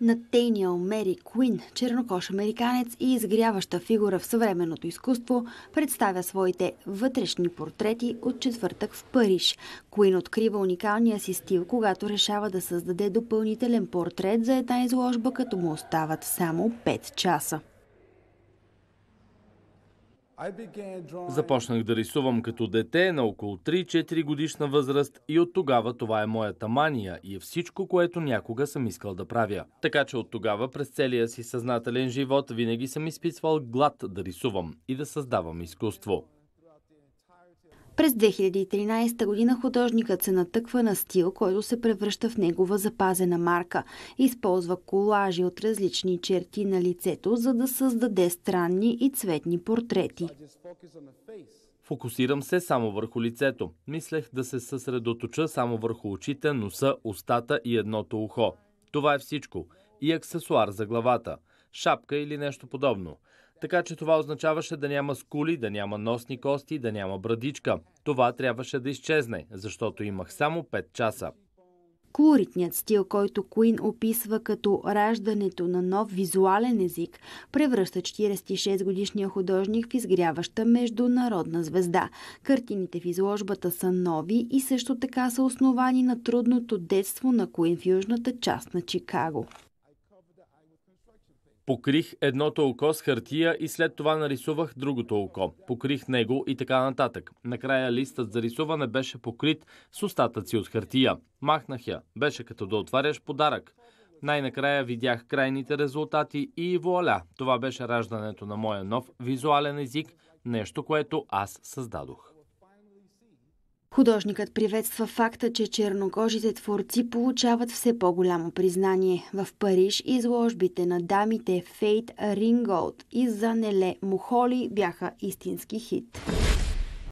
Натейниел Мери Куин, чернокош американец и изгряваща фигура в съвременното изкуство, представя своите вътрешни портрети от четвъртък в Париж. Куин открива уникалния си стил, когато решава да създаде допълнителен портрет за една изложба, като му остават само 5 часа. Започнах да рисувам като дете на около 3-4 годишна възраст и от тогава това е моята мания и е всичко, което някога съм искал да правя. Така че от тогава през целия си съзнателен живот винаги съм изписвал глад да рисувам и да създавам изкуство. През 2013 година художникът се натъква на стил, който се превръща в негова запазена марка. Използва колажи от различни черти на лицето, за да създаде странни и цветни портрети. Фокусирам се само върху лицето. Мислех да се съсредоточа само върху очите, носа, устата и едното ухо. Това е всичко. И аксесуар за главата. Шапка или нещо подобно. Така че това означаваше да няма скули, да няма носни кости, да няма брадичка. Това трябваше да изчезне, защото имах само 5 часа. Колоритният стил, който Куин описва като раждането на нов визуален език, превръща 46-годишния художник в изгряваща международна звезда. Картините в изложбата са нови и също така са основани на трудното детство на Куин в южната част на Чикаго. Покрих едното око с хартия и след това нарисувах другото око. Покрих него и така нататък. Накрая листът за рисуване беше покрит с остатъци от хартия. Махнах я. Беше като да отваряш подарък. Най-накрая видях крайните резултати и вуаля! Това беше раждането на моя нов визуален език, нещо, което аз създадох. Художникът приветства факта, че чернокожите творци получават все по-голямо признание. В Париж изложбите на дамите Фейт Ринголд и Занеле Мухоли бяха истински хит.